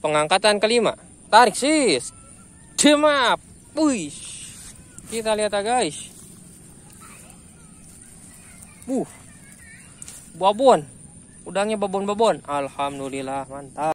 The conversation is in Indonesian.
Pengangkatan kelima. Tarik sis. Demap. Wih. Kita lihat ya guys. Uh. Babon. Udangnya babon-babon. Alhamdulillah mantap.